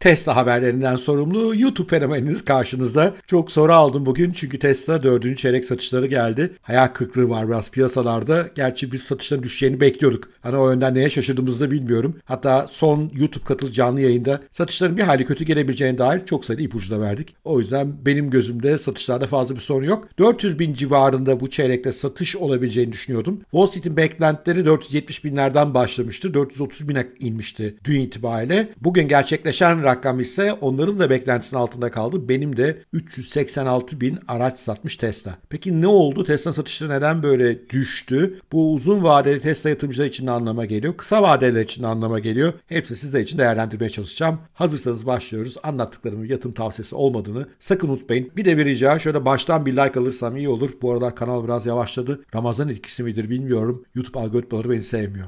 Tesla haberlerinden sorumlu YouTube fenomeniniz karşınızda. Çok soru aldım bugün çünkü Tesla 4. çeyrek satışları geldi. Hayal kırıklığı var biraz piyasalarda. Gerçi biz satışların düşeceğini bekliyorduk. Hani o yönden neye şaşırdığımızı da bilmiyorum. Hatta son YouTube katılı canlı yayında satışların bir hali kötü gelebileceğine dair çok sayıda ipucu da verdik. O yüzden benim gözümde satışlarda fazla bir sorun yok. 400 bin civarında bu çeyrekte satış olabileceğini düşünüyordum. Wall Street'in beklentileri 470 binlerden başlamıştı. 430 bine inmişti dün itibariyle. Bugün gerçekleşen rakam ise onların da beklentisinin altında kaldı. Benim de 386 bin araç satmış Tesla. Peki ne oldu? Tesla satışları neden böyle düştü? Bu uzun vadeli Tesla yatırımcılar için ne anlama geliyor? Kısa vadeler için ne anlama geliyor? Hepsi sizler için değerlendirmeye çalışacağım. Hazırsanız başlıyoruz. Anlattıklarımın yatım tavsiyesi olmadığını sakın unutmayın. Bir de bir rica şöyle baştan bir like alırsam iyi olur. Bu aralar kanal biraz yavaşladı. Ramazan etkisi midir bilmiyorum. YouTube algoritmaları beni sevmiyor.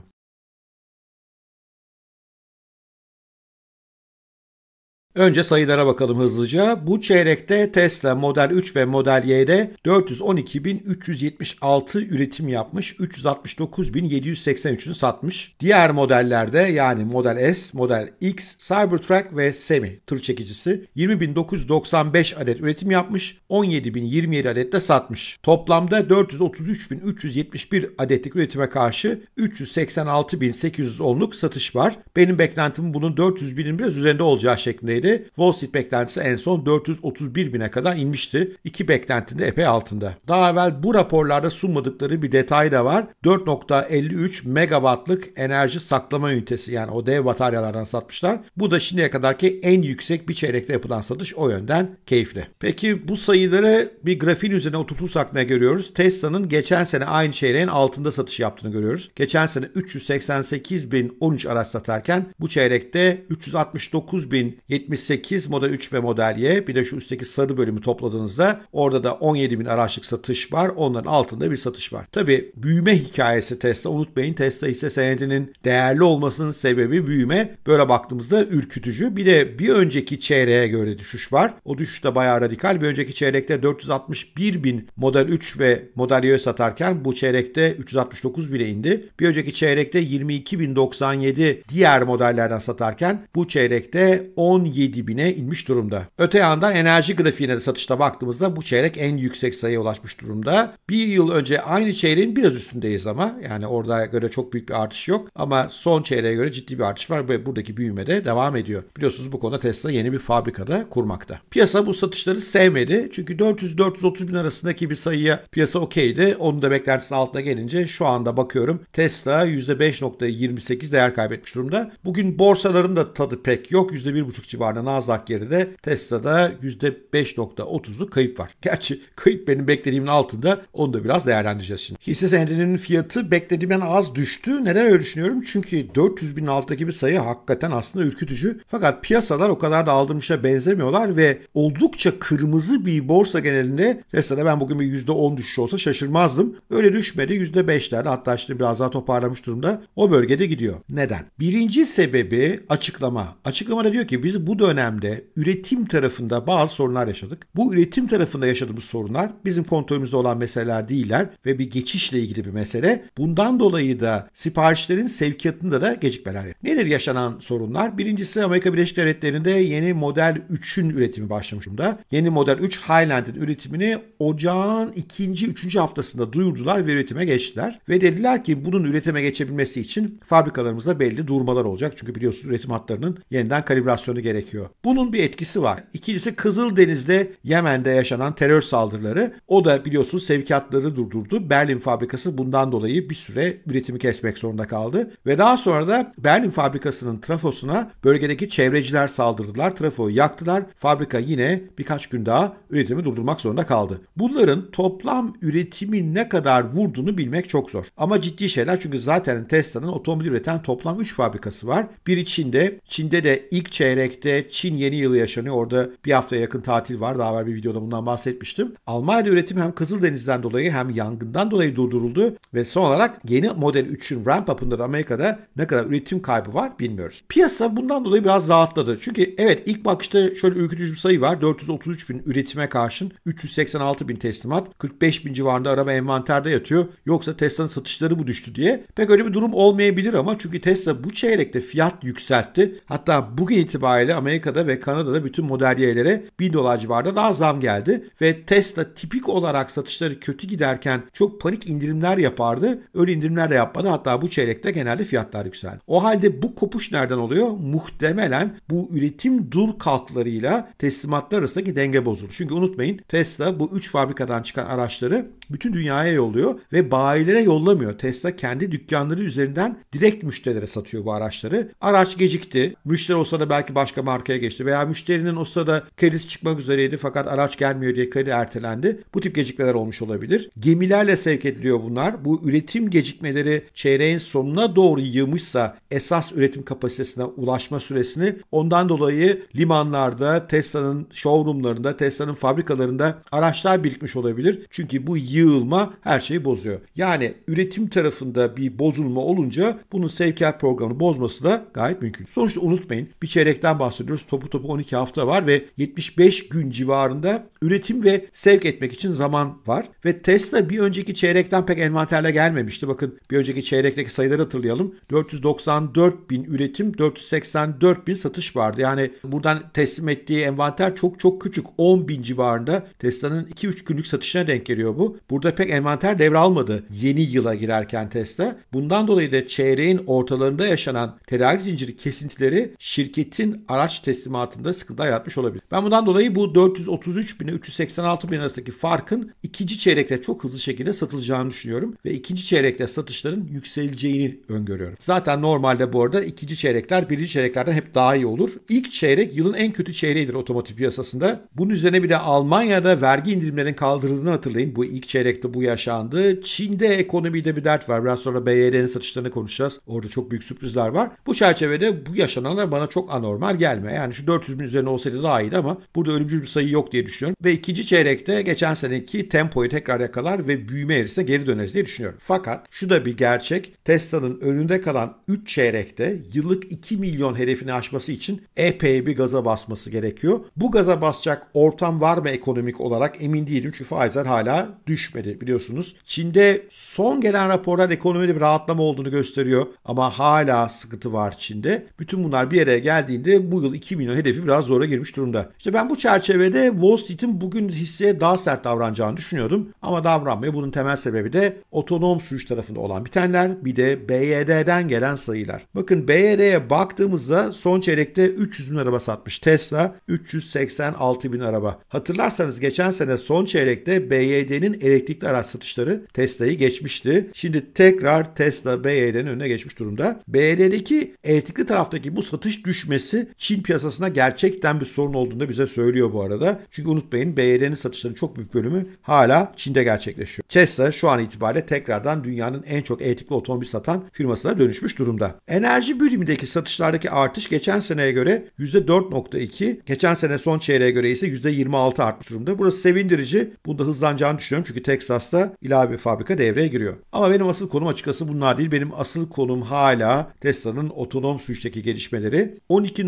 Önce sayılara bakalım hızlıca. Bu çeyrekte Tesla Model 3 ve Model Y'de 412.376 üretim yapmış, 369.783'ünü satmış. Diğer modellerde yani Model S, Model X, Cybertruck ve Semi tır çekicisi 20.995 adet üretim yapmış, 17.027 adet de satmış. Toplamda 433.371 adetlik üretime karşı 386.810'luk satış var. Benim beklentim bunun 400.000'in biraz üzerinde olacağı şeklinde seviyede. Wall Street beklentisi en son 431 bine kadar inmişti. İki beklentinde epey altında. Daha evvel bu raporlarda sunmadıkları bir detay da var. 4.53 megawattlık enerji saklama ünitesi yani o dev bataryalardan satmışlar. Bu da şimdiye kadarki en yüksek bir çeyrekte yapılan satış o yönden keyifli. Peki bu sayıları bir grafiğin üzerine oturtursak ne görüyoruz? Tesla'nın geçen sene aynı çeyreğin altında satış yaptığını görüyoruz. Geçen sene 388 bin 13 araç satarken bu çeyrekte 369 bin 78 model 3 ve model Y bir de şu üstteki sarı bölümü topladığınızda orada da 17 bin araçlık satış var. Onların altında bir satış var. Tabi büyüme hikayesi Tesla unutmayın. Tesla ise senedinin değerli olmasının sebebi büyüme. Böyle baktığımızda ürkütücü. Bir de bir önceki çeyreğe göre düşüş var. O düşüş de bayağı radikal. Bir önceki çeyrekte 461 bin model 3 ve model Y satarken bu çeyrekte 369 bile indi. Bir önceki çeyrekte 22.097 diğer modellerden satarken bu çeyrekte 17 bölgeyi dibine inmiş durumda. Öte yandan enerji grafiğine de satışta baktığımızda bu çeyrek en yüksek sayıya ulaşmış durumda. Bir yıl önce aynı çeyreğin biraz üstündeyiz ama yani orada göre çok büyük bir artış yok ama son çeyreğe göre ciddi bir artış var ve buradaki büyüme de devam ediyor. Biliyorsunuz bu konuda Tesla yeni bir fabrikada kurmakta. Piyasa bu satışları sevmedi çünkü 400-430 bin arasındaki bir sayıya piyasa okeydi. Onun da beklentisinin altına gelince şu anda bakıyorum Tesla %5.28 değer kaybetmiş durumda. Bugün borsaların da tadı pek yok. %1.5 civarı civarında Nasdaq geride Tesla'da %5.30'luk kayıp var. Gerçi kayıp benim beklediğimin altında onu da biraz değerlendireceğiz şimdi. Hisse senedinin fiyatı beklediğimden az düştü. Neden öyle düşünüyorum? Çünkü 400 bin alttaki bir sayı hakikaten aslında ürkütücü. Fakat piyasalar o kadar da aldırmışa benzemiyorlar ve oldukça kırmızı bir borsa genelinde Tesla'da ben bugün bir %10 düşüş olsa şaşırmazdım. Öyle düşmedi. %5'lerde hatta şimdi biraz daha toparlamış durumda. O bölgede gidiyor. Neden? Birinci sebebi açıklama. Açıklama da diyor ki biz bu dönemde üretim tarafında bazı sorunlar yaşadık. Bu üretim tarafında yaşadığımız sorunlar bizim kontrolümüzde olan meseleler değiller ve bir geçişle ilgili bir mesele. Bundan dolayı da siparişlerin sevkiyatında da gecikmeler. Nedir yaşanan sorunlar? Birincisi Amerika Birleşik Devletleri'nde yeni model 3'ün üretimi başlamış durumda. Yeni model 3 Highland'in üretimini ocağın ikinci üçüncü haftasında duyurdular ve üretime geçtiler. Ve dediler ki bunun üretime geçebilmesi için fabrikalarımızda belli durmalar olacak. Çünkü biliyorsunuz üretim hatlarının yeniden kalibrasyonu gerekiyor gerekiyor. Bunun bir etkisi var. İkincisi Kızıldeniz'de Yemen'de yaşanan terör saldırıları. O da biliyorsunuz sevkiyatları durdurdu. Berlin fabrikası bundan dolayı bir süre üretimi kesmek zorunda kaldı. Ve daha sonra da Berlin fabrikasının trafosuna bölgedeki çevreciler saldırdılar. Trafoyu yaktılar. Fabrika yine birkaç gün daha üretimi durdurmak zorunda kaldı. Bunların toplam üretimi ne kadar vurduğunu bilmek çok zor. Ama ciddi şeyler çünkü zaten Tesla'nın otomobil üreten toplam 3 fabrikası var. Biri Çin'de. Çin'de de ilk çeyrekte Çin yeni yılı yaşanıyor. Orada bir haftaya yakın tatil var. Daha evvel bir videoda bundan bahsetmiştim. Almanya'da üretim hem Kızıldeniz'den dolayı hem yangından dolayı durduruldu ve son olarak yeni model 3'ün ramp up'ında da Amerika'da ne kadar üretim kaybı var bilmiyoruz. Piyasa bundan dolayı biraz rahatladı. Çünkü evet ilk bakışta şöyle ürkütücü bir sayı var. 433 bin üretime karşın 386 bin teslimat, 45 bin civarında araba envanterde yatıyor. Yoksa Tesla'nın satışları bu düştü diye. Pek öyle bir durum olmayabilir ama çünkü Tesla bu çeyrekte fiyat yükseltti. Hatta bugün itibariyle Amerika Amerika'da ve Kanada'da bütün modelyelere 1 dolar civarında daha zam geldi ve Tesla tipik olarak satışları kötü giderken çok panik indirimler yapardı. Öyle indirimler de yapmadı. Hatta bu çeyrekte genelde fiyatlar yükseldi. O halde bu kopuş nereden oluyor? Muhtemelen bu üretim dur kalklarıyla teslimatlar arasındaki denge bozuldu. Çünkü unutmayın Tesla bu 3 fabrikadan çıkan araçları bütün dünyaya yolluyor ve bayilere yollamıyor. Tesla kendi dükkanları üzerinden direkt müşterilere satıyor bu araçları. Araç gecikti. Müşteri olsa da belki başka marka arkaya geçti veya müşterinin o sırada kredisi çıkmak üzereydi fakat araç gelmiyor diye kredi ertelendi. Bu tip gecikmeler olmuş olabilir. Gemilerle sevk ediliyor bunlar. Bu üretim gecikmeleri çeyreğin sonuna doğru yığmışsa esas üretim kapasitesine ulaşma süresini ondan dolayı limanlarda, Tesla'nın showroomlarında, Tesla'nın fabrikalarında araçlar birikmiş olabilir. Çünkü bu yığılma her şeyi bozuyor. Yani üretim tarafında bir bozulma olunca bunun sevkiyat programını bozması da gayet mümkün. Sonuçta unutmayın bir çeyrekten bahsediyoruz bahsediyoruz. Topu topu 12 hafta var ve 75 gün civarında üretim ve sevk etmek için zaman var. Ve Tesla bir önceki çeyrekten pek envanterle gelmemişti. Bakın bir önceki çeyrekteki sayıları hatırlayalım. 494 bin üretim, 484 bin satış vardı. Yani buradan teslim ettiği envanter çok çok küçük. 10 bin civarında Tesla'nın 2-3 günlük satışına denk geliyor bu. Burada pek envanter devralmadı yeni yıla girerken Tesla. Bundan dolayı da çeyreğin ortalarında yaşanan tedarik zinciri kesintileri şirketin araç araç teslimatında sıkıntı yaratmış olabilir. Ben bundan dolayı bu 433 bine 386 bin arasındaki farkın ikinci çeyrekte çok hızlı şekilde satılacağını düşünüyorum ve ikinci çeyrekte satışların yükseleceğini öngörüyorum. Zaten normalde bu arada ikinci çeyrekler birinci çeyreklerden hep daha iyi olur. İlk çeyrek yılın en kötü çeyreğidir otomotiv piyasasında. Bunun üzerine bir de Almanya'da vergi indirimlerinin kaldırıldığını hatırlayın. Bu ilk çeyrekte bu yaşandı. Çin'de ekonomide bir dert var. Biraz sonra BYD'nin satışlarını konuşacağız. Orada çok büyük sürprizler var. Bu çerçevede bu yaşananlar bana çok anormal gelmiyor gelme. Yani şu 400 bin üzerine olsaydı daha iyiydi ama burada ölümcül bir sayı yok diye düşünüyorum. Ve ikinci çeyrekte geçen seneki tempoyu tekrar yakalar ve büyüme eğrisine geri döneriz diye düşünüyorum. Fakat şu da bir gerçek. Tesla'nın önünde kalan 3 çeyrekte yıllık 2 milyon hedefini aşması için epey bir gaza basması gerekiyor. Bu gaza basacak ortam var mı ekonomik olarak emin değilim çünkü faizler hala düşmedi biliyorsunuz. Çin'de son gelen raporlar ekonomide bir rahatlama olduğunu gösteriyor ama hala sıkıntı var Çin'de. Bütün bunlar bir yere geldiğinde bu yıl Google 2 milyon hedefi biraz zora girmiş durumda. İşte ben bu çerçevede Wall Street'in bugün hisseye daha sert davranacağını düşünüyordum. Ama davranmaya Bunun temel sebebi de otonom sürüş tarafında olan bitenler bir de BYD'den gelen sayılar. Bakın BYD'ye baktığımızda son çeyrekte 300 bin araba satmış Tesla, 386 bin araba. Hatırlarsanız geçen sene son çeyrekte BYD'nin elektrikli araç satışları Tesla'yı geçmişti. Şimdi tekrar Tesla BYD'nin önüne geçmiş durumda. BYD'deki elektrikli taraftaki bu satış düşmesi Çin Çin piyasasına gerçekten bir sorun olduğunu bize söylüyor bu arada. Çünkü unutmayın BYD'nin satışlarının çok büyük bölümü hala Çin'de gerçekleşiyor. Tesla şu an itibariyle tekrardan dünyanın en çok elektrikli otomobil satan firmasına dönüşmüş durumda. Enerji bölümündeki satışlardaki artış geçen seneye göre %4.2, geçen sene son çeyreğe göre ise %26 artmış durumda. Burası sevindirici. Bunda hızlanacağını düşünüyorum çünkü Texas'ta ilave bir fabrika devreye giriyor. Ama benim asıl konum açıkçası bunlar değil. Benim asıl konum hala Tesla'nın otonom sürüşteki gelişmeleri. 12.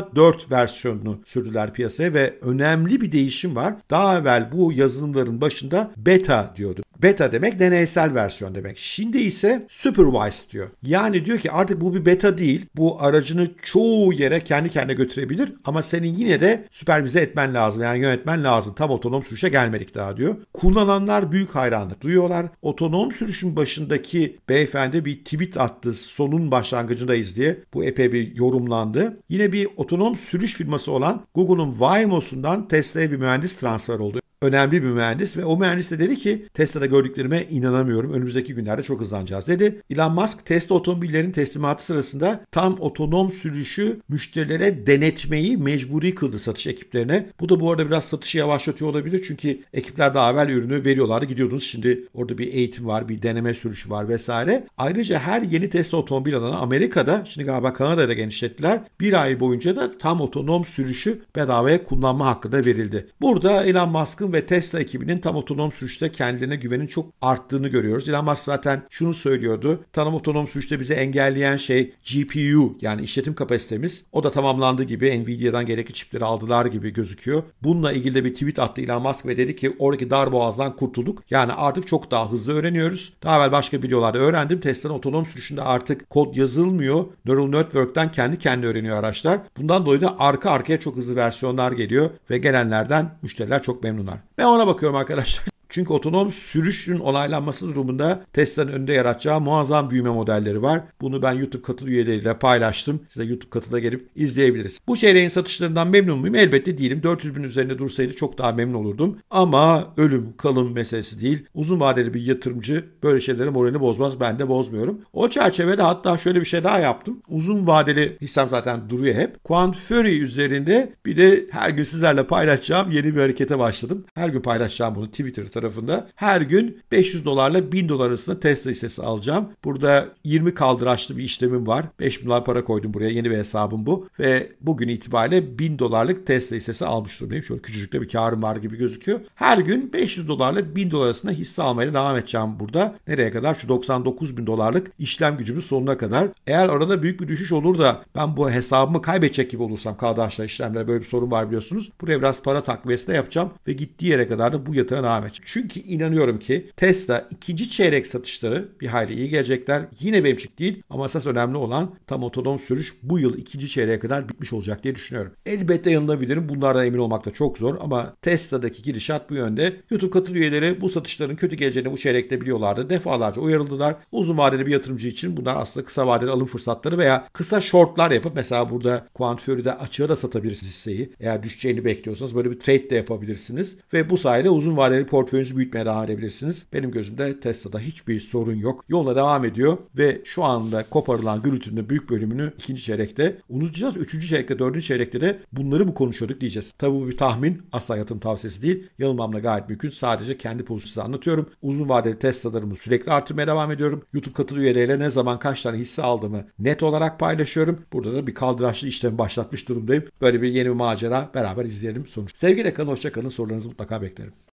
4 versiyonunu sürdüler piyasaya ve önemli bir değişim var. Daha evvel bu yazılımların başında beta diyordu. Beta demek deneysel versiyon demek. Şimdi ise supervised diyor. Yani diyor ki artık bu bir beta değil. Bu aracını çoğu yere kendi kendine götürebilir ama senin yine de süpervize etmen lazım. Yani yönetmen lazım. Tam otonom sürüşe gelmedik daha diyor. Kullananlar büyük hayranlık duyuyorlar. Otonom sürüşün başındaki beyefendi bir tweet attı. Sonun başlangıcındayız diye. Bu epey bir yorumlandı. Yine bir otonom sürüş firması olan Google'un Waymo'sundan Tesla'ya bir mühendis transfer oldu önemli bir mühendis ve o mühendis de dedi ki Tesla'da gördüklerime inanamıyorum. Önümüzdeki günlerde çok hızlanacağız dedi. Elon Musk Tesla otomobillerinin teslimatı sırasında tam otonom sürüşü müşterilere denetmeyi mecburi kıldı satış ekiplerine. Bu da bu arada biraz satışı yavaşlatıyor olabilir. Çünkü ekipler daha evvel ürünü veriyorlardı gidiyordunuz. Şimdi orada bir eğitim var, bir deneme sürüşü var vesaire. Ayrıca her yeni Tesla otomobil alanı Amerika'da, şimdi galiba Kanada'da genişlettiler. Bir ay boyunca da tam otonom sürüşü bedavaya kullanma hakkı da verildi. Burada Elon Musk'ın ve Tesla ekibinin tam otonom sürüşte kendine güvenin çok arttığını görüyoruz. Elon Musk zaten şunu söylüyordu. Tam otonom sürüşte bizi engelleyen şey GPU yani işletim kapasitemiz. O da tamamlandı gibi Nvidia'dan gerekli çipleri aldılar gibi gözüküyor. Bununla ilgili de bir tweet attı Elon Musk ve dedi ki oradaki dar boğazdan kurtulduk. Yani artık çok daha hızlı öğreniyoruz. Daha evvel başka videolarda öğrendim. Tesla'nın otonom sürüşünde artık kod yazılmıyor. Neural Network'ten kendi kendi öğreniyor araçlar. Bundan dolayı da arka arkaya çok hızlı versiyonlar geliyor ve gelenlerden müşteriler çok memnunlar. Ben ona bakıyorum arkadaşlar. Çünkü otonom sürüşün olaylanması durumunda Tesla'nın önünde yaratacağı muazzam büyüme modelleri var. Bunu ben YouTube katıl üyeleriyle paylaştım. Size YouTube katıla gelip izleyebiliriz. Bu çeyreğin satışlarından memnun muyum? Elbette değilim. 400 bin üzerinde dursaydı çok daha memnun olurdum. Ama ölüm kalım meselesi değil. Uzun vadeli bir yatırımcı böyle şeylere moralini bozmaz. Ben de bozmuyorum. O çerçevede hatta şöyle bir şey daha yaptım. Uzun vadeli hissem zaten duruyor hep. Quantfury üzerinde bir de her gün sizlerle paylaşacağım yeni bir harekete başladım. Her gün paylaşacağım bunu Twitter'da tarafında her gün 500 dolarla 1000 dolar arasında Tesla hissesi alacağım. Burada 20 kaldıraçlı bir işlemim var. 5 dolar para koydum buraya. Yeni bir hesabım bu. Ve bugün itibariyle 1000 dolarlık Tesla hissesi almış durumdayım. Şöyle küçücük de bir karım var gibi gözüküyor. Her gün 500 dolarla 1000 dolar arasında hisse almaya devam edeceğim burada. Nereye kadar? Şu 99 bin dolarlık işlem gücümün sonuna kadar. Eğer orada büyük bir düşüş olur da ben bu hesabımı kaybedecek gibi olursam kaldıraçlı işlemlere böyle bir sorun var biliyorsunuz. Buraya biraz para takviyesi de yapacağım ve gittiği yere kadar da bu yatağa devam edeceğim. Çünkü inanıyorum ki Tesla ikinci çeyrek satışları bir hayli iyi gelecekler. Yine benim için değil ama esas önemli olan tam otonom sürüş bu yıl ikinci çeyreğe kadar bitmiş olacak diye düşünüyorum. Elbette yanılabilirim. Bunlardan emin olmak da çok zor ama Tesla'daki gidişat bu yönde. YouTube katıl üyeleri bu satışların kötü geleceğini bu çeyrekte biliyorlardı. Defalarca uyarıldılar. Uzun vadeli bir yatırımcı için bunlar aslında kısa vadeli alım fırsatları veya kısa shortlar yapıp mesela burada quant Quantifury'de açığa da satabilirsiniz hisseyi. Eğer düşeceğini bekliyorsanız böyle bir trade de yapabilirsiniz ve bu sayede uzun vadeli portföyün gözünüzü büyütmeye devam edebilirsiniz. Benim gözümde Tesla'da hiçbir sorun yok. Yoluna devam ediyor ve şu anda koparılan gürültünün büyük bölümünü ikinci çeyrekte unutacağız. Üçüncü çeyrekte, dördüncü çeyrekte de bunları bu konuşuyorduk diyeceğiz. Tabi bu bir tahmin. Asla yatırım tavsiyesi değil. Yanılmamla gayet mümkün. Sadece kendi pozisyonu anlatıyorum. Uzun vadeli Tesla'larımı sürekli artırmaya devam ediyorum. YouTube katıl üyeleriyle ne zaman kaç tane hisse aldığımı net olarak paylaşıyorum. Burada da bir kaldıraçlı işlemi başlatmış durumdayım. Böyle bir yeni bir macera beraber izleyelim sonuç. Sevgiyle kalın, hoşça kalın. Sorularınızı mutlaka beklerim.